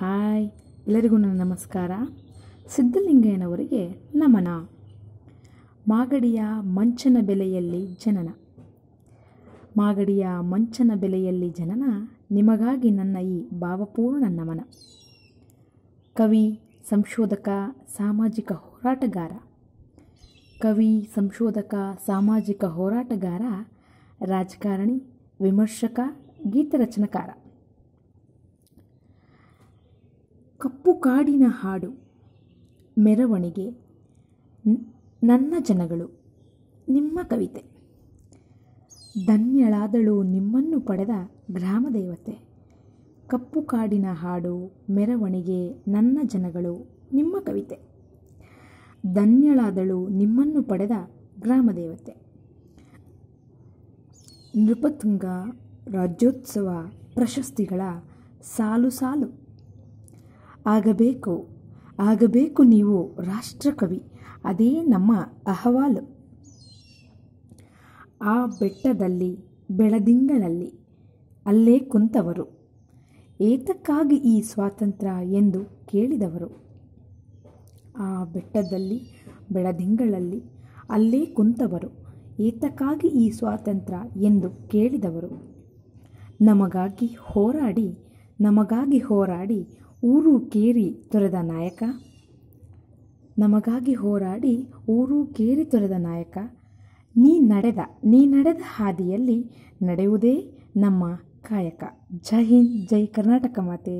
hi ಎಲ್ಲರಿಗೂ ನನ್ನ ನಮಸ್ಕಾರ ಸಿದ್ಧಲಿಂಗಯ್ಯನವರಿಗೆ ನಮನ ಮಾಗಡಿಯ ಮಂಚನ ಬೆಲೆಯಲ್ಲಿ ಜನನ ಮಾಗಡಿಯ ಮಂಚನ ಬೆಲೆಯಲ್ಲಿ ಜನನ ನಿಮಗಾಗಿ ನನ್ನ ಈ ಭಾವಪೂರ್ಣ ನಮನ ಕವಿ ಸಂಶೋಧಕ ಸಾಮಾಜಿಕ ಹೋರಾಟಗಾರ ಕವಿ ಸಂಶೋಧಕ ಸಾಮಾಜಿಕ ಹೋರಾಟಗಾರ ರಾಜಕಾರಣಿ ವಿಮರ್ಶಕ ಗೀತರಚನಕಾರ ಕಪ್ಪು ಕಾಡಿನ ಹಾಡು ಮೆರವಣಿಗೆ ನನ್ನ ಜನಗಳು ನಿಮ್ಮ ಕವಿತೆ ಧನ್ಯಳಾದಳು ನಿಮ್ಮನ್ನು ಪಡೆದ ಗ್ರಾಮದೇವತೆ ಕಪ್ಪು ಕಾಡಿನ ಹಾಡು ಮೆರವಣಿಗೆ ನನ್ನ ಜನಗಳು ನಿಮ್ಮ ಕವಿತೆ ಧನ್ಯಳಾದಳು ನಿಮ್ಮನ್ನು ಪಡೆದ ಗ್ರಾಮದೇವತೆ ನೃಪತುಂಗ ರಾಜ್ಯೋತ್ಸವ ಪ್ರಶಸ್ತಿಗಳ ಸಾಲು ಸಾಲು ಆಗಬೇಕು ಆಗಬೇಕು ನೀವು ರಾಷ್ಟ್ರಕವಿ ಅದೇ ನಮ್ಮ ಅಹವಾಲು ಆ ಬೆಟ್ಟದಲ್ಲಿ ಬೆಳದಿಂಗಳಲ್ಲಿ ಅಲ್ಲೇ ಕುಂತವರು ಏತಕ್ಕಾಗಿ ಈ ಸ್ವಾತಂತ್ರ್ಯ ಎಂದು ಕೇಳಿದವರು ಆ ಬೆಟ್ಟದಲ್ಲಿ ಬೆಳದಿಂಗಳಲ್ಲಿ ಅಲ್ಲೇ ಕುಂತವರು ಏತಕ್ಕಾಗಿ ಈ ಸ್ವಾತಂತ್ರ್ಯ ಎಂದು ಕೇಳಿದವರು ನಮಗಾಗಿ ಹೋರಾಡಿ ನಮಗಾಗಿ ಹೋರಾಡಿ ಊರು ಕೇರಿ ತೊರೆದ ನಾಯಕ ನಮಗಾಗಿ ಹೋರಾಡಿ ಊರು ಕೇರಿ ತೊರೆದ ನಾಯಕ ನೀ ನಡೆದ ನೀ ನಡೆದ ಹಾದಿಯಲ್ಲಿ ನಡೆಯುವುದೇ ನಮ್ಮ ಕಾಯಕ ಜೈ ಹಿಂದ್ ಜೈ ಕರ್ನಾಟಕ ಮಾತೆ